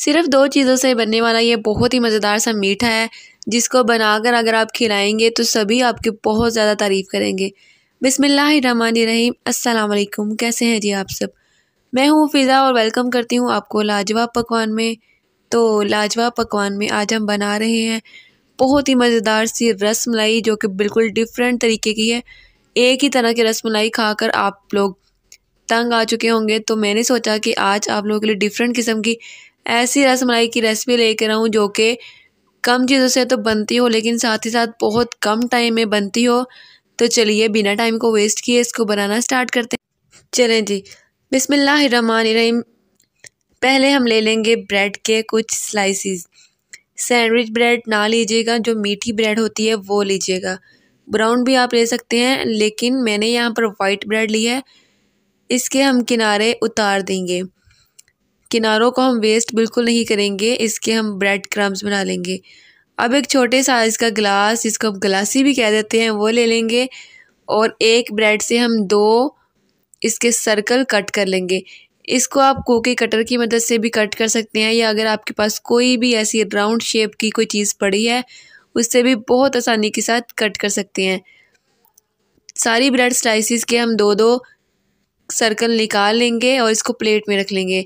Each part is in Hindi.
सिर्फ दो चीज़ों से बनने वाला ये बहुत ही मज़ेदार सा मीठा है जिसको बनाकर अगर आप खिलाएंगे तो सभी आपकी बहुत ज़्यादा तारीफ़ करेंगे बिसमीम अल्लाम कैसे हैं जी आप सब मैं हूँ फ़िज़ा और वेलकम करती हूँ आपको लाजवाब पकवान में तो लाजवाब पकवान में आज हम बना रहे हैं बहुत ही मज़ेदार सी रस मलाई जो कि बिल्कुल डिफरेंट तरीके की है एक ही तरह की रस मलाई कर आप लोग तंग आ चुके होंगे तो मैंने सोचा कि आज आप लोगों के लिए डिफरेंट किस्म की ऐसी रसमलाई की रेसिपी लेकर आऊँ जो कि कम चीज़ों से तो बनती हो लेकिन साथ ही साथ बहुत कम टाइम में बनती हो तो चलिए बिना टाइम को वेस्ट किए इसको बनाना स्टार्ट करते हैं चलें जी बिसमीम पहले हम ले लेंगे ब्रेड के कुछ स्लाइसिस सैंडविच ब्रेड ना लीजिएगा जो मीठी ब्रेड होती है वो लीजिएगा ब्राउन भी आप ले सकते हैं लेकिन मैंने यहाँ पर वाइट ब्रेड ली है इसके हम किनारे उतार देंगे किनारों को हम वेस्ट बिल्कुल नहीं करेंगे इसके हम ब्रेड क्रम्स बना लेंगे अब एक छोटे साइज़ का गिलास जिसको हम ग्लासी भी कह देते हैं वो ले लेंगे और एक ब्रेड से हम दो इसके सर्कल कट कर लेंगे इसको आप कोके कटर की मदद से भी कट कर सकते हैं या अगर आपके पास कोई भी ऐसी राउंड शेप की कोई चीज़ पड़ी है उससे भी बहुत आसानी के साथ कट कर सकते हैं सारी ब्रेड स्लाइसिस के हम दो दो सर्कल निकाल लेंगे और इसको प्लेट में रख लेंगे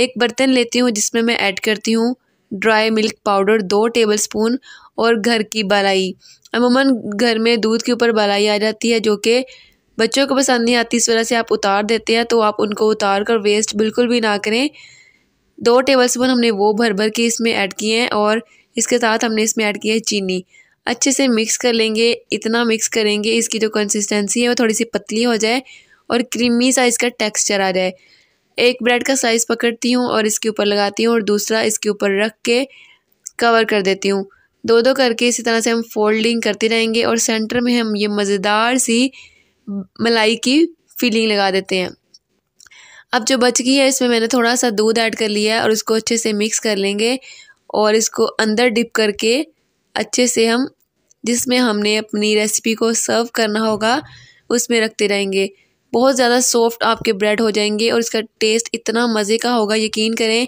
एक बर्तन लेती हूँ जिसमें मैं ऐड करती हूँ ड्राई मिल्क पाउडर दो टेबलस्पून और घर की बलाई अमूमन घर में दूध के ऊपर बलाई आ जाती है जो कि बच्चों को पसंद नहीं आती इस वजह से आप उतार देते हैं तो आप उनको उतार कर वेस्ट बिल्कुल भी ना करें दो टेबलस्पून हमने वो भर भर के इसमें ऐड किए हैं और इसके साथ हमने इसमें ऐड किया है चीनी अच्छे से मिक्स कर लेंगे इतना मिक्स करेंगे इसकी जो कंसिस्टेंसी है वो थोड़ी सी पतली हो जाए और क्रीमी सा इसका टेक्स्चर आ जाए एक ब्रेड का साइज़ पकड़ती हूँ और इसके ऊपर लगाती हूँ और दूसरा इसके ऊपर रख के कवर कर देती हूँ दो दो करके इसी तरह से हम फोल्डिंग करते रहेंगे और सेंटर में हम ये मज़ेदार सी मलाई की फीलिंग लगा देते हैं अब जो बच गई है इसमें मैंने थोड़ा सा दूध ऐड कर लिया है और उसको अच्छे से मिक्स कर लेंगे और इसको अंदर डिप करके अच्छे से हम जिसमें हमने अपनी रेसिपी को सर्व करना होगा उसमें रखते रहेंगे बहुत ज़्यादा सॉफ्ट आपके ब्रेड हो जाएंगे और इसका टेस्ट इतना मज़े का होगा यकीन करें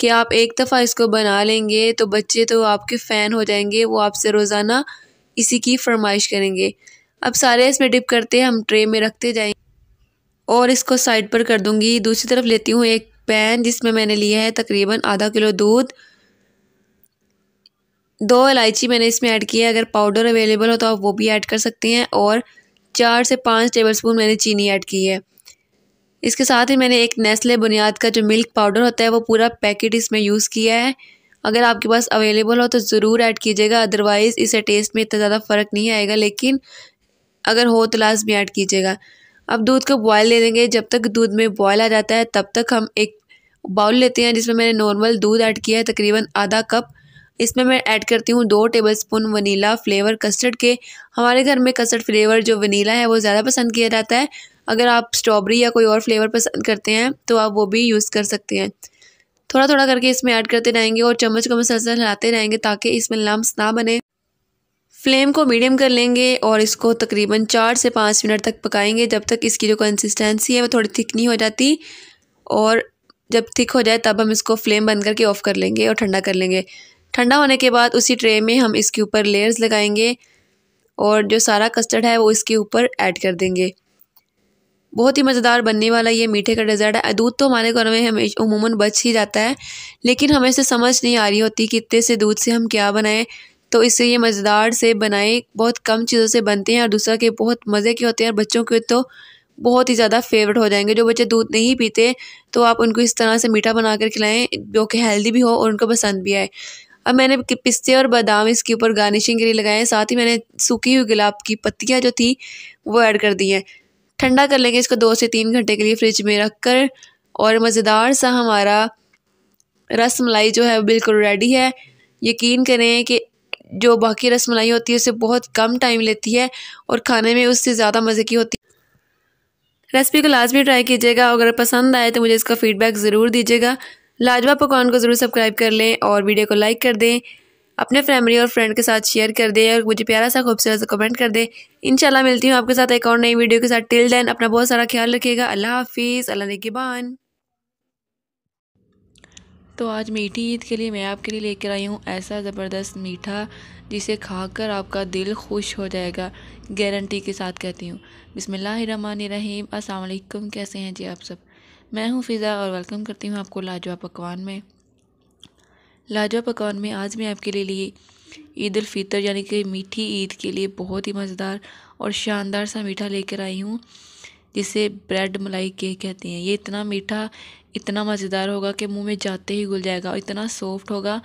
कि आप एक दफ़ा इसको बना लेंगे तो बच्चे तो आपके फ़ैन हो जाएंगे वो आपसे रोज़ाना इसी की फरमाइश करेंगे अब सारे इसमें डिप करते हम ट्रे में रखते जाएंगे और इसको साइड पर कर दूंगी दूसरी तरफ लेती हूँ एक पैन जिसमें मैंने लिया है तकरीबन आधा किलो दूध दो इलायची मैंने इसमें ऐड की है अगर पाउडर अवेलेबल हो तो आप वो भी ऐड कर सकते हैं और चार से पाँच टेबलस्पून मैंने चीनी ऐड की है इसके साथ ही मैंने एक नेस्ले बुनियाद का जो मिल्क पाउडर होता है वो पूरा पैकेट इसमें यूज़ किया है अगर आपके पास अवेलेबल हो तो ज़रूर ऐड कीजिएगा अदरवाइज़ इसे टेस्ट में इतना ज़्यादा फ़र्क नहीं आएगा लेकिन अगर हो तो लास्ट में ऐड कीजिएगा अब दूध को बॉयल ले लेंगे जब तक दूध में बॉयल आ जाता है तब तक हम एक बाउल लेते हैं जिसमें मैंने नॉर्मल दूध ऐड किया है तकरीबन आधा कप इसमें मैं ऐड करती हूँ दो tablespoon vanilla flavour custard के हमारे घर में कस्टर्ड फ्लेवर जो वनीला है वो ज़्यादा पसंद किया जाता है अगर आप स्ट्रॉबेरी या कोई और फ्लेवर पसंद करते हैं तो आप वो भी यूज़ कर सकते हैं थोड़ा थोड़ा करके इसमें ऐड करते रहेंगे और चम्मच को मसलसल हिलाते रहेंगे ताकि इसमें लम्ब ना बने फ्लेम को मीडियम कर लेंगे और इसको तकरीबन चार से पाँच मिनट तक पकाएंगे जब तक इसकी जो कंसिस्टेंसी है वो थोड़ी थिक नहीं हो जाती और जब थिक हो जाए तब हम इसको फ्लेम बंद करके ऑफ़ कर लेंगे और ठंडा कर लेंगे ठंडा होने के बाद उसी ट्रे में हम इसके ऊपर लेयर्स लगाएंगे और जो सारा कस्टर्ड है वो इसके ऊपर ऐड कर देंगे बहुत ही मज़ेदार बनने वाला ये मीठे का डेज़र्ट है दूध तो हमारे घर में हमेशा उमूमन बच ही जाता है लेकिन हमें से समझ नहीं आ रही होती कि इतने से दूध से हम क्या बनाएं तो इससे ये मज़ेदार से बनाए बहुत कम चीज़ों से बनते हैं और दूसरा के बहुत मज़े के होते हैं और बच्चों के तो बहुत ही ज़्यादा फेवरेट हो जाएंगे जो बच्चे दूध नहीं पीते तो आप उनको इस तरह से मीठा बना कर खिलाएँ जो कि हेल्दी भी हो और उनको पसंद भी आए अब मैंने पिस्ते और बादाम इसके ऊपर गार्निशिंग के लिए लगाए हैं साथ ही मैंने सूखी हुई गुलाब की पत्तियाँ जो थी वो ऐड कर दी हैं ठंडा कर लेंगे इसको दो से तीन घंटे के लिए फ्रिज में रख कर और मज़ेदार सा हमारा रस मलाई जो है बिल्कुल रेडी है यकीन करें कि जो बाकी रस मलाई होती है उसे बहुत कम टाइम लेती है और खाने में उससे ज़्यादा मज़े की होती है रेसिपी को लाजमी ट्राई कीजिएगा अगर पसंद आए तो मुझे इसका फ़ीडबैक ज़रूर दीजिएगा लाजवा पकवान को ज़रूर सब्सक्राइब कर लें और वीडियो को लाइक कर दें अपने फैमिली और फ्रेंड के साथ शेयर कर दें और मुझे प्यारा सा खूबसूरत सा कमेंट कर दें इंशाल्लाह मिलती हूँ आपके साथ एक और नई वीडियो के साथ टिल देन अपना बहुत सारा ख्याल रखिएगा अल्लाह हाफिज़ अल्लाह नगबान तो आज मीठी ईद के लिए मैं आपके लिए लेकर आई हूँ ऐसा ज़बरदस्त मीठा जिसे खाकर आपका दिल खुश हो जाएगा गारंटी के साथ कहती हूँ बिसमीम अल्लाम कैसे हैं जी आप सब मैं हूँ फ़िज़ा और वेलकम करती हूँ आपको लाजवा पकवान में लाजवा पकवान में आज मैं आपके लिए लिए ईद फ़ितर यानी कि मीठी ईद के लिए बहुत ही मज़ेदार और शानदार सा मीठा लेकर आई हूँ जिसे ब्रेड मलाई केक कहते हैं ये इतना मीठा इतना मज़ेदार होगा कि मुंह में जाते ही घुल जाएगा और इतना सॉफ्ट होगा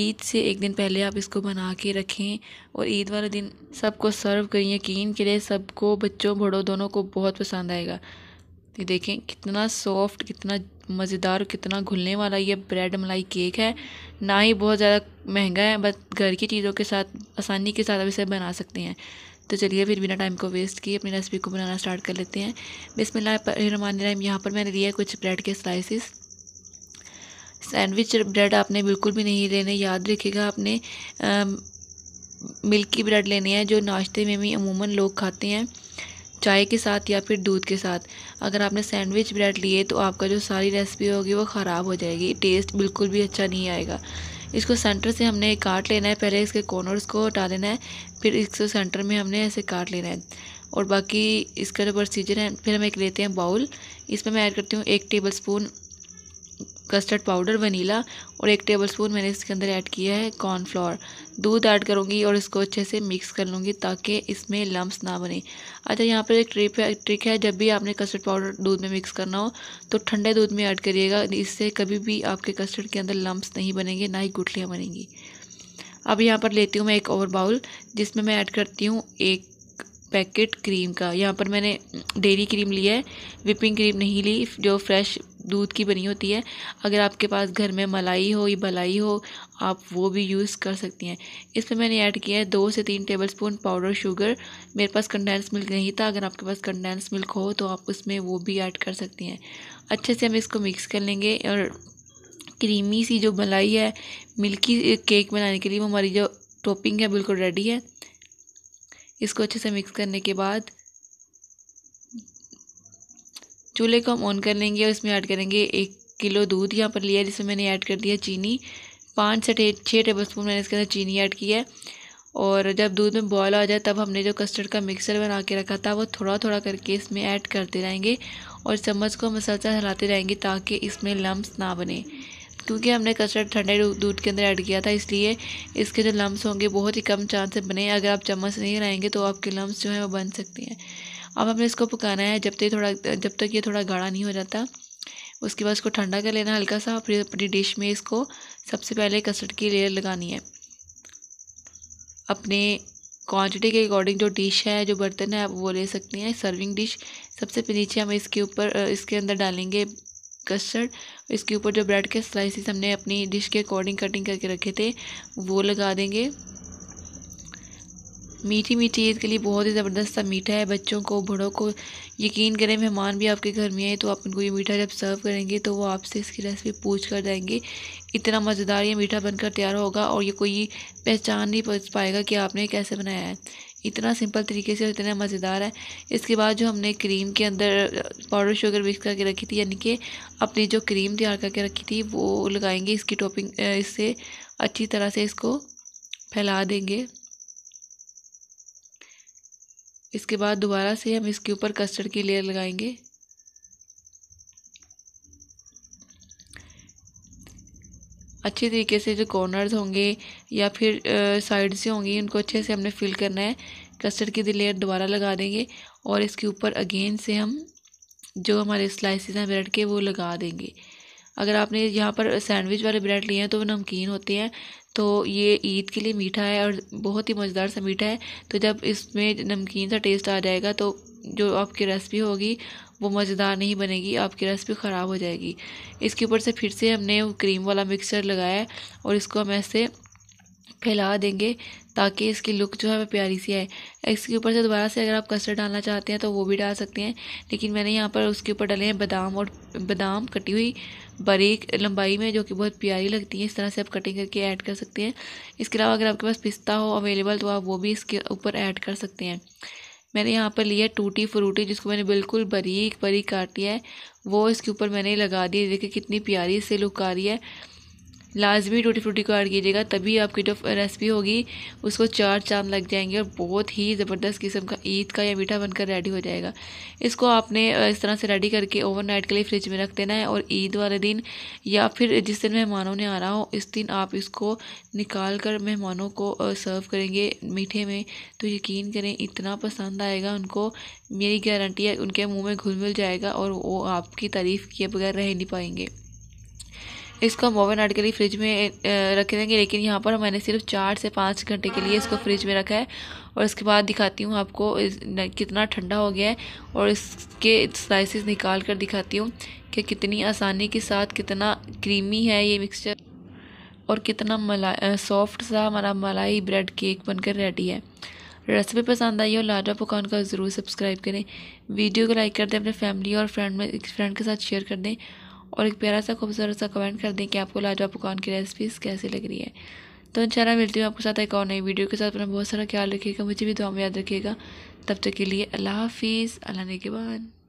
ईद से एक दिन पहले आप इसको बना के रखें और ईद वाले दिन सबको सर्व करें यकीन के लिए सबको बच्चों बड़ों दोनों को बहुत पसंद आएगा ये देखें कितना सॉफ्ट कितना मज़ेदार कितना घुलने वाला ये ब्रेड मलाई केक है ना ही बहुत ज़्यादा महंगा है बस घर की चीज़ों के साथ आसानी के साथ आप इसे बना सकते हैं तो चलिए फिर बिना टाइम को वेस्ट किए अपनी रेसिपी को बनाना स्टार्ट कर लेते हैं बिसमिल्लाम यहाँ पर मैंने लिया कुछ ब्रेड के स्लाइसिस सैंडविच ब्रेड आपने बिल्कुल भी नहीं लेने याद रखिएगा आपने मिल्की ब्रेड लेने हैं जो नाश्ते में भी अमूमन लोग खाते हैं चाय के साथ या फिर दूध के साथ अगर आपने सैंडविच ब्रेड लिए तो आपका जो सारी रेसिपी होगी वो ख़राब हो जाएगी टेस्ट बिल्कुल भी अच्छा नहीं आएगा इसको सेंटर से हमने काट लेना है पहले इसके कॉर्नर्स को हटा देना है फिर इसको सेंटर में हमने ऐसे काट लेना है और बाकी इसका जो प्रोसीजर है फिर हम एक लेते हैं बाउल इसमें मैं ऐड करती हूँ एक tablespoon custard powder vanilla और एक टेबल स्पून मैंने इसके अंदर ऐड किया है कॉर्नफ्लोर दूध ऐड करूँगी और इसको अच्छे से मिक्स कर लूँगी ताकि इसमें लम्ब ना बने अच्छा यहाँ पर एक ट्रिप है ट्रिक है जब भी आपने कस्टर्ड पाउडर दूध में मिक्स करना हो तो ठंडे दूध में ऐड करिएगा इससे कभी भी आपके कस्टर्ड के अंदर लम्ब नहीं बनेंगे ना ही गुठलियाँ बनेंगी अब यहाँ पर लेती हूँ मैं एक और बाउल जिसमें मैं ऐड करती हूँ एक पैकेट क्रीम का यहाँ पर मैंने डेरी क्रीम लिया है विपिंग क्रीम नहीं ली जो फ्रेश दूध की बनी होती है अगर आपके पास घर में मलाई हो या भलाई हो आप वो भी यूज़ कर सकती हैं इसमें मैंने ऐड किया है दो से तीन टेबल स्पून पाउडर शुगर मेरे पास कंडेंस मिल्क नहीं था अगर आपके पास कंडेंस मिल्क हो तो आप उसमें वो भी ऐड कर सकती हैं अच्छे से हम इसको मिक्स कर लेंगे और क्रीमी सी जो मलाई है मिल्की केक बनाने के लिए वो हमारी जो टॉपिंग है बिल्कुल रेडी है इसको अच्छे से मिक्स करने के बाद चूल्हे को हम ऑन कर लेंगे और इसमें ऐड करेंगे एक किलो दूध यहाँ पर लिया जिसमें मैंने ऐड कर दिया चीनी पाँच से छः टेबल स्पून मैंने इसके अंदर चीनी ऐड की है और जब दूध में बॉयल आ जाए तब हमने जो कस्टर्ड का मिक्सर बना के रखा था वो थोड़ा थोड़ा करके इसमें ऐड करते रहेंगे और चम्मच को हम हिलाते रहेंगे ताकि इसमें लम्ब ना बने क्योंकि हमने कस्टर्ड ठंडे दूध के अंदर ऐड किया था इसलिए इसके जो लम्स होंगे बहुत ही कम चांस से बने अगर आप चम्मच नहीं लाएंगे तो आपके लम्स जो हैं वो बन सकते हैं अब हमने इसको पकाना है जब तक थोड़ा जब तक ये थोड़ा गाढ़ा नहीं हो जाता उसके बाद इसको ठंडा कर लेना हल्का सा फिर अपनी डिश में इसको सबसे पहले कस्टर्ड की लेयर लगानी है अपने क्वांटिटी के अकॉर्डिंग जो डिश है जो बर्तन है आप वो ले सकते हैं सर्विंग डिश सबसे नीचे हम इसके ऊपर इसके अंदर डालेंगे कस्टर्ड इसके ऊपर जो ब्रेड के स्लाइसिस हमने अपनी डिश के अकॉर्डिंग कटिंग करके रखे थे वो लगा देंगे मीठी मीठी ईद के लिए बहुत ही ज़बरदस्त सा मीठा है बच्चों को बड़ों को यकीन करें मेहमान भी आपके घर में आए तो आप उनको ये मीठा जब सर्व करेंगे तो वो आपसे इसकी रेसिपी पूछ कर जाएंगे इतना मज़ेदार ये मीठा बनकर तैयार होगा और ये कोई पहचान नहीं पाएगा कि आपने कैसे बनाया है इतना सिंपल तरीके से इतना मज़ेदार है इसके बाद जो हमने क्रीम के अंदर पाउडर शुगर मिक्स करके रखी थी यानी कि अपनी जो क्रीम तैयार करके रखी थी वो लगाएंगे इसकी टॉपिंग इससे अच्छी तरह से इसको फैला देंगे इसके बाद दोबारा से हम इसके ऊपर कस्टर्ड की लेयर लगाएंगे अच्छी तरीके से जो कॉर्नर्स होंगे या फिर साइड से होंगी उनको अच्छे से हमने फिल करना है कस्टर्ड की लेयर दोबारा लगा देंगे और इसके ऊपर अगेन से हम जो हमारे स्लाइसिस हैं ब्रेड के वो लगा देंगे अगर आपने यहाँ पर सैंडविच वाले ब्रेड लिए हैं तो वो नमकीन होते हैं तो ये ईद के लिए मीठा है और बहुत ही मज़ेदार सा मीठा है तो जब इसमें नमकीन सा टेस्ट आ जाएगा तो जो आपकी रेसिपी होगी वो मज़ेदार नहीं बनेगी आपकी रेसिपी ख़राब हो जाएगी इसके ऊपर से फिर से हमने क्रीम वाला मिक्सचर लगाया है और इसको हम ऐसे फैला देंगे ताकि इसकी लुक जो है प्यारी सी आए इसके ऊपर से दोबारा से अगर आप कस्टर्ड डालना चाहते हैं तो वो भी डाल सकते हैं लेकिन मैंने यहाँ पर उसके ऊपर डाले हैं बादाम और बादाम कटी हुई बारीक लंबाई में जो कि बहुत प्यारी लगती है इस तरह से आप कटिंग करके ऐड कर सकते हैं इसके अलावा अगर आपके पास पिस्ता हो अवेलेबल तो आप वो भी इसके ऊपर ऐड कर सकते हैं मैंने यहाँ पर लिया टूटी फ्रूटी जिसको मैंने बिल्कुल बारीक बारीक काटी है वो इसके ऊपर मैंने लगा दी देखिए कितनी प्यारी से लुक आ रही है लाजमी टूटी फ्रूटी को ऐड कीजिएगा तभी आपकी जो रेसिपी होगी उसको चार चांद लग जाएंगे और बहुत ही ज़बरदस्त किस्म का ईद का या मीठा बनकर रेडी हो जाएगा इसको आपने इस तरह से रेडी करके ओवरनाइट के लिए फ्रिज में रख देना है और ईद वाले दिन या फिर जिस दिन मेहमानों ने आना हो इस दिन आप इसको निकाल कर मेहमानों को सर्व करेंगे मीठे में तो यकीन करें इतना पसंद आएगा उनको मेरी गारंटी है उनके मुँह में घुल मिल जाएगा और वो आपकी तारीफ़ किए बगैर रह नहीं पाएंगे इसको हम ओवन आर्ट के लिए फ्रिज में देंगे लेकिन यहाँ पर मैंने सिर्फ चार से पाँच घंटे के लिए इसको फ्रिज में रखा है और इसके बाद दिखाती हूँ आपको कितना ठंडा हो गया है और इसके स्लाइसिस निकाल कर दिखाती हूँ कि कितनी आसानी के साथ कितना क्रीमी है ये मिक्सचर और कितना मलाई सॉफ्ट सा हमारा मलाई ब्रेड केक बनकर रेडी है रेसिपी पसंद आई हो लाडा पकवान का ज़रूर सब्सक्राइब करें वीडियो को लाइक कर दें अपने फैमिली और फ्रेंड में फ्रेंड के साथ शेयर कर दें और एक प्यारा सा खूबसूरत सा कमेंट कर दें कि आपको लाजवाब पकवान की रेसिपीज़ कैसी लग रही है तो इंशाल्लाह मिलती हूँ आपके साथ एक और नई वीडियो के साथ अपना बहुत सारा ख्याल रखिएगा मुझे भी दुआ में याद रखिएगा तब तक के लिए अल्लाह हाफिज़ अल्लाह ने